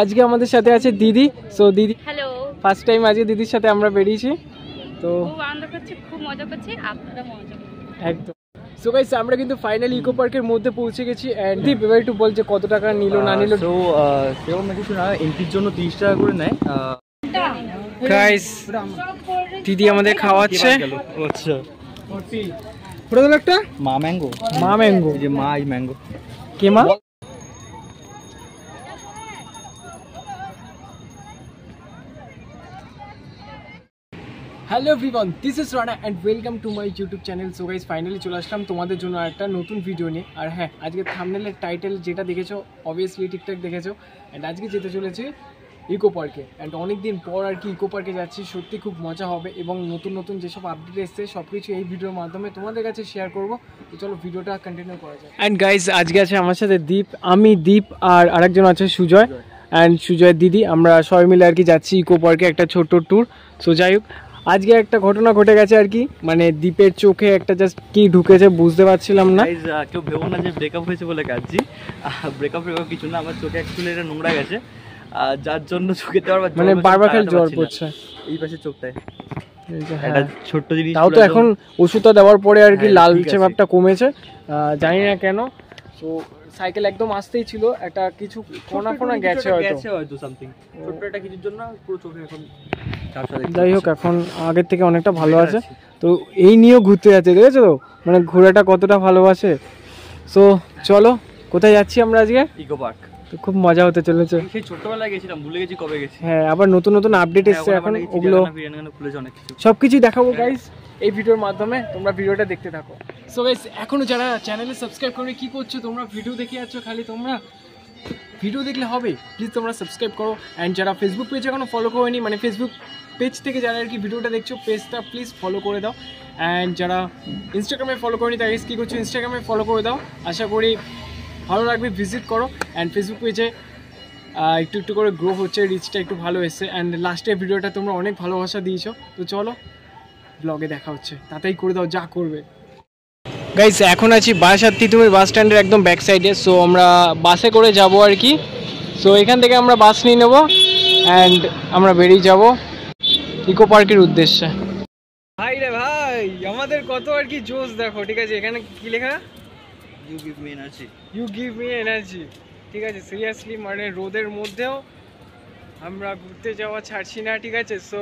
আজকে আমাদের সাথে আছে দিদি সো দিদি হ্যালো ফার্স্ট টাইম আজকে দিদির সাথে আমরা বেরিয়েছি তো খুব মজা করছি আপনারা মজা একদম সো গাইস আমরা কিন্তু ফাইনালি ইকো পার্কের মধ্যে পৌঁছে গেছি অ্যান্ড দি এবার টু বলছে কত টাকা নিল না নিল তো সেরকম কিছু না এন্ট্রির জন্য তিরিশ টাকা করে নেয় গাইস দিদি আমাদের খাওয়াচ্ছে আচ্ছা পুরো একটা মা ম্যাঙ্গো মা ম্যাঙ্গো যে মা এই ম্যাঙ্গো কে মা হ্যালো ভিবন this is Rana and welcome to my YouTube channel so guys finally চলে আসলাম তোমাদের জন্য একটা নতুন ভিডিও নিয়ে আর হ্যাঁ আজকে থামনেলের টাইটেল যেটা দেখেছো অবভিয়াসলি ঠিকঠাক দেখেছো অ্যান্ড আজকে যেতে চলেছে ইকো পার্কে অ্যান্ড অনেক দিন পর আর কি ইকো পার্কে যাচ্ছি সত্যি খুব মজা হবে এবং নতুন নতুন যেসব আপডেট এসছে সব কিছু এই ভিডিওর মাধ্যমে তোমাদের কাছে শেয়ার করবো তো চলো ভিডিওটা কন্টিনিউ করা যায় অ্যান্ড গাইজ আজকে আছে আমার সাথে দীপ আমি দীপ আর আরেকজন আছে সুজয় অ্যান্ড সুজয় দিদি আমরা সবাই মিলে আর কি যাচ্ছি ইকো পার্কে একটা ছোট্ট ট্যুর সো যাই হোক আজকে একটা ঘটনা ঘটে গেছে আর কি মানে দ্বীপের চোখে একটা জাস্ট কি ঢুকেছে বুঝতে পারছিলাম না কেউ ভেবো না যে ব্রেকআপ হয়েছে বলে কাজছি ব্রেকআপ ব্রেকআপ কিছু না আমার চোখে অ্যাকচুয়ালি এটা নোংরা গেছে যার জন্য চোখে তো মানে বারবার খালি জ্বর পড়ছে এই পাশে চোখটায় হ্যাঁ। ছোট্ট জিনিস তাও তো এখন ওষুধটা দেওয়ার পরে আর কি হ্যাঁ, লালচে ভাবটা কমেছে জানি না কেন তো সাইকেল একদম আসতেই ছিল একটা কিছু কোনা কোনা গেছে হয়তো গেছে হয়তো সামথিং ছোট একটা কিছুর জন্য পুরো চোখে এখন যাই হোক এখন আগের থেকে অনেকটা ভালো আছে তো এই নিয়েও ঘুরতে যাচ্ছে দেখেছো তো মানে ঘোরাটা কতটা ভালোবাসে সো চলো কোথায় যাচ্ছি আমরা আজকে ইকো পার্ক তো খুব মজা হতে চলেছে সেই ছোটবেলায় গেছিলাম ভুলে গেছি কবে গেছি হ্যাঁ আবার নতুন নতুন আপডেট হ্যাঁ, এসেছে এখন ওগুলো সব কিছু দেখাবো গাইস হ্যাঁ। এই ভিডিওর মাধ্যমে তোমরা ভিডিওটা দেখতে থাকো সো গাইস এখনও যারা চ্যানেলে সাবস্ক্রাইব করে কি করছো তোমরা ভিডিও দেখে যাচ্ছ খালি তোমরা ভিডিও দেখলে হবে প্লিজ তোমরা সাবস্ক্রাইব করো অ্যান্ড যারা ফেসবুক পেজ এখনও ফলো করেনি মানে ফেসবুক পেজ থেকে যারা আর কি ভিডিওটা দেখছো পেজটা প্লিজ ফলো করে দাও অ্যান্ড যারা ইনস্টাগ্রামে ফলো করেনি তারা কী করছো ইনস্টাগ্রামে ফলো করে দাও আশা করি ভালো লাগবে ভিজিট করো অ্যান্ড ফেসবুক পেজে একটু একটু করে গ্রো হচ্ছে রিচটা একটু ভালো এসছে অ্যান্ড লাস্টে ভিডিওটা তোমরা অনেক ভালোবাসা দিয়েছো তো চলো ব্লগে দেখা হচ্ছে তাতেই করে দাও যা করবে গাইস এখন আছি বাসার তিতুমির বাস স্ট্যান্ডের একদম ব্যাক সাইডে সো আমরা বাসে করে যাব আর কি সো এখান থেকে আমরা বাস নিয়ে নেবো অ্যান্ড আমরা বেরিয়ে যাব ইকো পার্কের উদ্দেশ্যে ভাই রে ভাই আমাদের কত আর কি জোশ দেখো ঠিক আছে এখানে কি লেখা you give me energy you give me energy ঠিক আছে সিরিয়াসলি মানে রোদের মধ্যেও আমরা ঘুরতে যাওয়া ছাড়ছি না ঠিক আছে সো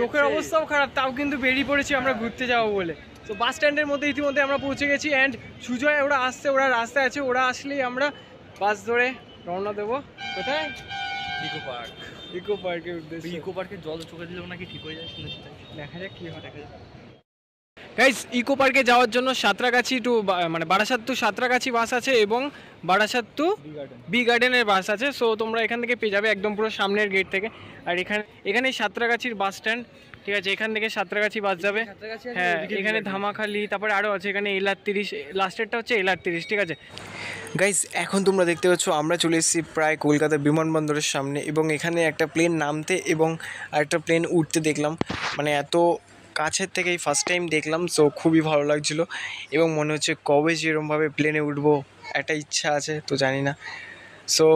চোখের অবস্থাও খারাপ তাও কিন্তু বেরিয়ে পড়েছি আমরা ঘুরতে যাবো বলে তো বাস স্ট্যান্ডের মধ্যে ইতিমধ্যে আমরা পৌঁছে গেছি অ্যান্ড সুজয় ওরা আসছে ওরা রাস্তায় আছে ওরা আসলেই আমরা বাস ধরে রওনা দেবো কোথায় ইকো পার্ক ইকো পার্কের উদ্দেশ্যে ইকো পার্কে জল চোখে দিলেও নাকি ঠিক হয়ে যায় দেখা যাক কী হয় দেখা যাক গাইজ ইকো পার্কে যাওয়ার জন্য সাঁতরাগাছি টু মানে বারাসাত টু সাঁতরাগাছি বাস আছে এবং বারাসাত টু বি গার্ডেনের বাস আছে সো তোমরা এখান থেকে পেয়ে যাবে একদম পুরো সামনের গেট থেকে আর এখানে এখানে সাঁতরাগাছির বাস স্ট্যান্ড ঠিক আছে এখান থেকে সাঁতরাগাছি বাস যাবে হ্যাঁ এখানে ধামাখালি তারপরে আরও আছে এখানে এলআর তিরিশ লাস্টেরটা হচ্ছে এলআর তিরিশ ঠিক আছে গাইজ এখন তোমরা দেখতে পাচ্ছ আমরা চলে এসেছি প্রায় কলকাতা বিমানবন্দরের সামনে এবং এখানে একটা প্লেন নামতে এবং আরেকটা প্লেন উঠতে দেখলাম মানে এত কাছের থেকেই ফার্স্ট টাইম দেখলাম সো খুবই ভালো লাগছিলো এবং মনে হচ্ছে কবে যেরমভাবে প্লেনে উঠবো একটা ইচ্ছা আছে তো জানি না সো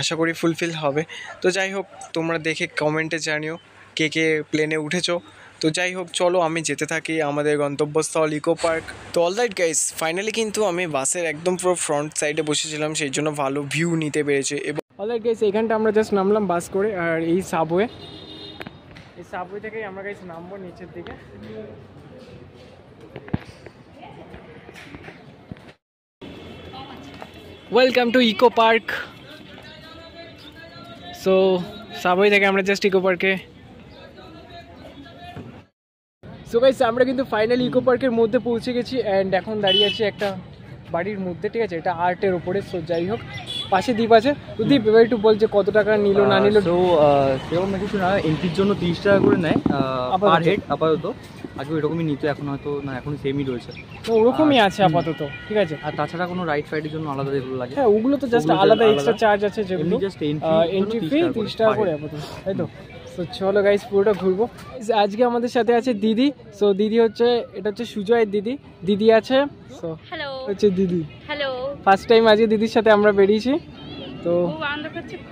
আশা করি ফুলফিল হবে তো যাই হোক তোমরা দেখে কমেন্টে জানিও কে কে প্লেনে উঠেছো তো যাই হোক চলো আমি যেতে থাকি আমাদের গন্তব্যস্থল ইকো পার্ক তো অল দ্যাট গাইস ফাইনালি কিন্তু আমি বাসের একদম পুরো ফ্রন্ট সাইডে বসেছিলাম সেই জন্য ভালো ভিউ নিতে পেরেছে এবং অলরাইট গাইস এখানটা আমরা জাস্ট নামলাম বাস করে আর এই সাবওয়ে এই সাবওয়ে থেকেই আমরা গাইছি নামবো নিচের দিকে welcome to eco park so subway থেকে আমরা জাস্ট ইকো পার্কে সো গাইস আমরা কিন্তু ফাইনালি ইকো পার্কের মধ্যে পৌঁছে গেছি অ্যান্ড এখন দাঁড়িয়ে আছি একটা বাড়ির মধ্যে ঠিক আছে এটা আর্টের ওপরে সো যাই হোক পাশে দ্বীপ আছে তো দ্বীপ এবার একটু বলছে কত টাকা নিল না নিল তো সেরকম কিছু না এন্ট্রির জন্য তিরিশ টাকা করে নেয় পার হেড আপাতত আগে ওইরকমই নিত এখন হয়তো না এখন সেমই রয়েছে তো ওরকমই আছে আপাতত ঠিক আছে আর তাছাড়া কোনো রাইট ফাইডের জন্য আলাদা যেগুলো লাগে হ্যাঁ ওগুলো তো জাস্ট আলাদা এক্সট্রা চার্জ আছে যেগুলো জাস্ট এন্ট্রি ফি তিরিশ টাকা করে আপাতত তাই তো সো চলো গাইস পুরোটা ঘুরবো আজকে আমাদের সাথে আছে দিদি সো দিদি হচ্ছে এটা হচ্ছে সুজয়ের দিদি দিদি আছে সো হচ্ছে দিদি হ্যালো ফার্স্ট টাইম আজকে দিদির সাথে আমরা বেরিয়েছি তো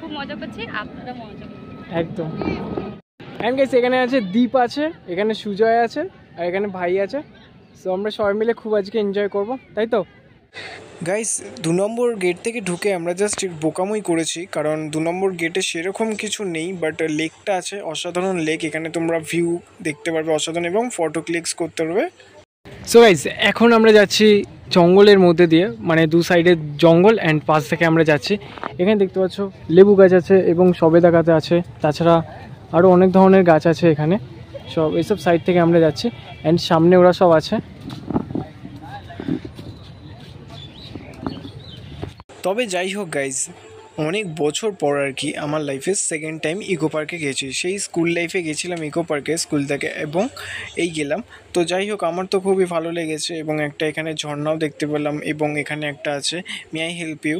খুব মজা করছি আপনারা মজা একদম অ্যান্ড গাইস এখানে আছে দ্বীপ আছে এখানে সুজয় আছে আর এখানে ভাই আছে সো আমরা সবাই মিলে খুব আজকে এনজয় করব তাই তো গাইস দু নম্বর গেট থেকে ঢুকে আমরা জাস্ট বোকামই করেছি কারণ দু নম্বর গেটে সেরকম কিছু নেই বাট লেকটা আছে অসাধারণ লেক এখানে তোমরা ভিউ দেখতে পারবে অসাধারণ এবং ফটো ক্লিকস করতে পারবে সো গাইস এখন আমরা যাচ্ছি জঙ্গলের মধ্যে দিয়ে মানে দু সাইডে জঙ্গল অ্যান্ড পাশ থেকে আমরা যাচ্ছি এখানে দেখতে পাচ্ছ লেবু গাছ আছে এবং সবেদা গাছ আছে তাছাড়া আরও অনেক ধরনের গাছ আছে এখানে সব এইসব সাইড থেকে আমরা যাচ্ছি অ্যান্ড সামনে ওরা সব আছে তবে যাই হোক গাইজ অনেক বছর পর আর কি আমার লাইফে সেকেন্ড টাইম ইকো পার্কে গেছি সেই স্কুল লাইফে গেছিলাম ইকো পার্কে স্কুল থেকে এবং এই গেলাম তো যাই হোক আমার তো খুবই ভালো লেগেছে এবং একটা এখানে ঝর্ণাও দেখতে পেলাম এবং এখানে একটা আছে may I help you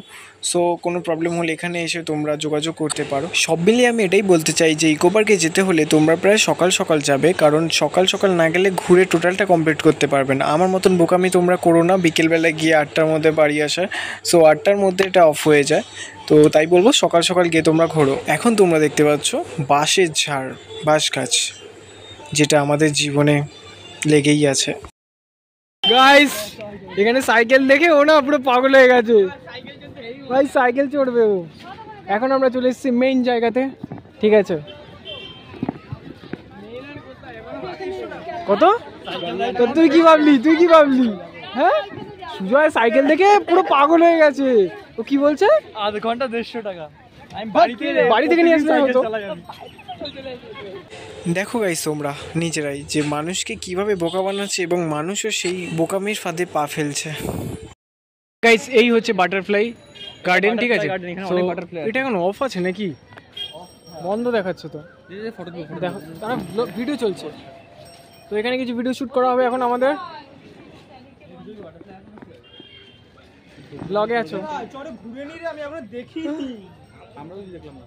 so কোনো প্রবলেম হলে এখানে এসে তোমরা যোগাযোগ করতে পারো সব মিলিয়ে আমি এটাই বলতে চাই যে ইকো পার্কে যেতে হলে তোমরা প্রায় সকাল সকাল যাবে কারণ সকাল সকাল না গেলে ঘুরে টোটালটা কমপ্লিট করতে পারবে না আমার মতন বোকামি তোমরা করো না বিকেলবেলায় গিয়ে আটটার মধ্যে বাড়ি আসা সো আটটার মধ্যে এটা অফ হয়ে যায় তো তাই বলবো সকাল সকাল গিয়ে তোমরা ঘোরো এখন তোমরা দেখতে পাচ্ছ বাঁশের ঝাড় বাঁশ গাছ যেটা আমাদের জীবনে লেগেই আছে গাইস এখানে সাইকেল দেখে ও না পুরো পাগল হয়ে গেছে ভাই সাইকেল চড়বে ও এখন আমরা চলে এসেছি মেইন জায়গাতে ঠিক আছে কত তুই কি ভাবলি তুই কি ভাবলি হ্যাঁ সুজয় সাইকেল দেখে পুরো পাগল হয়ে গেছে ও কি বলছে আধ ঘন্টা দেড়শো টাকা বাড়ি থেকে নিয়ে আসলে হতো দেখো গাইস তোমরা নিজেরাই যে মানুষকে কিভাবে বোকা বানাচ্ছে এবং মানুষও সেই বোকামির ফাঁদে পা ফেলছে গাইস এই হচ্ছে বাটারফ্লাই গার্ডেন ঠিক আছে এটা এখন অফ আছে নাকি বন্ধ দেখাচ্ছ তো দেখো ভিডিও চলছে তো এখানে কিছু ভিডিও শ্যুট করা হবে এখন আমাদের ব্লগে আছো আমরা দেখি আমরা দেখলাম না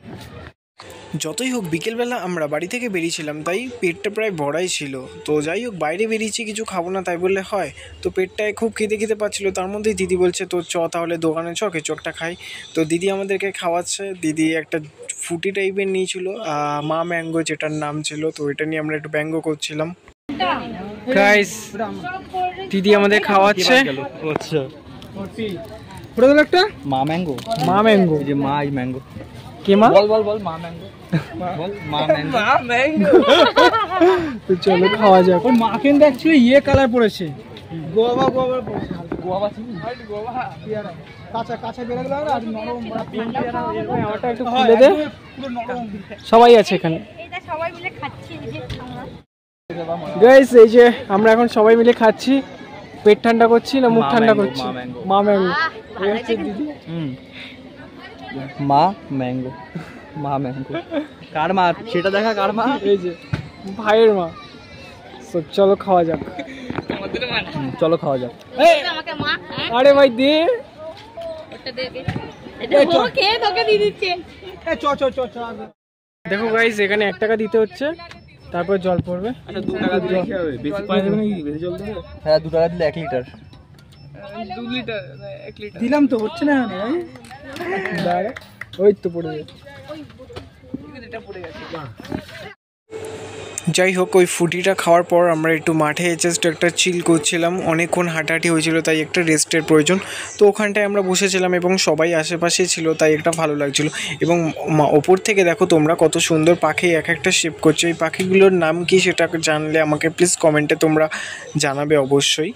যতই হোক বিকেলবেলা আমরা বাড়ি থেকে বেরিয়েছিলাম তাই পেটটা প্রায় ভরাই ছিল তো যাই হোক বাইরে বেরিয়েছি কিছু খাবো না তাই বললে হয় তো পেটটায় খুব খেতে খেতে পাচ্ছিলো তার মধ্যেই দিদি বলছে তো চ তাহলে দোকানে চ কিছু খাই তো দিদি আমাদেরকে খাওয়াচ্ছে দিদি একটা ফুটি টাইপের নিয়েছিল মা ম্যাঙ্গো যেটার নাম ছিল তো এটা নিয়ে আমরা একটু ব্যঙ্গ করছিলাম গাইস দিদি আমাদের খাওয়াচ্ছে আচ্ছা একটা মা ম্যাঙ্গো মা ম্যাঙ্গো যে মা ম্যাঙ্গো চলো খাওয়া যাক ওর মা কিন্তু ইয়ে কালার পড়েছে সবাই আছে এখানে এই যে আমরা এখন সবাই মিলে খাচ্ছি পেট ঠান্ডা করছি না মুখ ঠান্ডা করছি মা ম্যাঙ্গো দিদি মা ম্যাঙ্গো মা ম্যাঙ্গো কার মা সেটা দেখা কার মা এই যে ভাইয়ের মা তো চলো খাওয়া যাক চলো খাওয়া যাক হ্যাঁ? আরে ভাই দে দেখো গাইজ এখানে এক টাকা দিতে হচ্ছে তারপর জল পড়বে আচ্ছা, হ্যাঁ দু টাকা দিলে এক লিটার দিলাম তো হচ্ছে না ওই তো পড়ে যাই হোক ওই ফুটিটা খাওয়ার পর আমরা একটু মাঠে জাস্ট একটা চিল করছিলাম অনেকক্ষণ হাঁটাহাঁটি হয়েছিল তাই একটা রেস্টের প্রয়োজন তো ওখানটায় আমরা বসেছিলাম এবং সবাই আশেপাশে ছিল তাই একটা ভালো লাগছিল এবং ওপর থেকে দেখো তোমরা কত সুন্দর পাখি এক একটা শেপ করছো এই পাখিগুলোর নাম কি সেটা জানলে আমাকে প্লিজ কমেন্টে তোমরা জানাবে অবশ্যই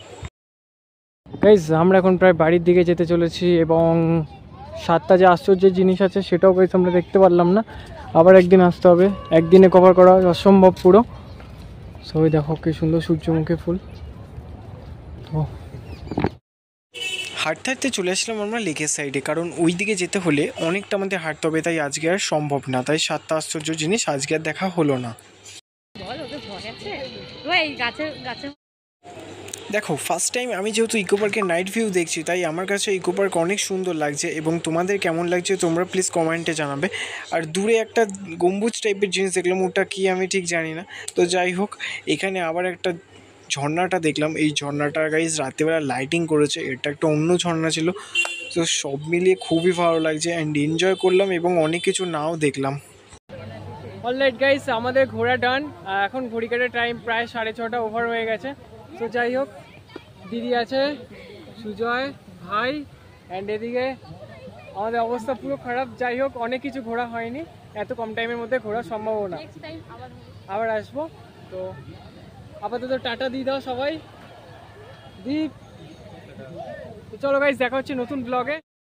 গাইজ আমরা এখন প্রায় বাড়ির দিকে যেতে চলেছি এবং সাতটা যে আশ্চর্যের জিনিস আছে সেটাও গাইজ আমরা দেখতে পারলাম না আবার একদিন আসতে হবে একদিনে কভার করা অসম্ভব পুরো সবাই দেখো কি সুন্দর সূর্যমুখী ফুল তো oh. হাঁটতে হাঁটতে চলে আসলাম আমরা লেকের সাইডে কারণ ওই দিকে যেতে হলে অনেকটা আমাদের হাঁটতে হবে তাই আজকে আর সম্ভব না তাই সাতটা আশ্চর্য জিনিস আজকে আর দেখা হলো না দেখো ফার্স্ট টাইম আমি যেহেতু ইকো পার্কের নাইট ভিউ দেখছি তাই আমার কাছে ইকো পার্ক অনেক সুন্দর লাগছে এবং তোমাদের কেমন লাগছে তোমরা প্লিজ কমেন্টে জানাবে আর দূরে একটা গম্বুজ টাইপের জিনিস দেখলাম ওটা কী আমি ঠিক জানি না তো যাই হোক এখানে আবার একটা ঝর্ণাটা দেখলাম এই ঝর্ণাটা গাইজ রাত্রিবেলা লাইটিং করেছে এটা একটা অন্য ঝর্ণা ছিল তো সব মিলিয়ে খুবই ভালো লাগছে অ্যান্ড এনজয় করলাম এবং অনেক কিছু নাও দেখলাম অলরাইট গাইস আমাদের ঘোরা ডান এখন ঘড়ি কাটার টাইম প্রায় সাড়ে ছটা ওভার হয়ে গেছে তো যাই হোক দিদি আছে সুজয় ভাই অ্যান্ড এদিকে আমাদের অবস্থা পুরো খারাপ যাই হোক অনেক কিছু ঘোরা হয়নি এত কম টাইমের মধ্যে ঘোরা সম্ভবও না আবার আসবো তো আপাতত টাটা দিয়ে দাও সবাই দীপ চলো ভাই দেখা হচ্ছে নতুন ব্লগে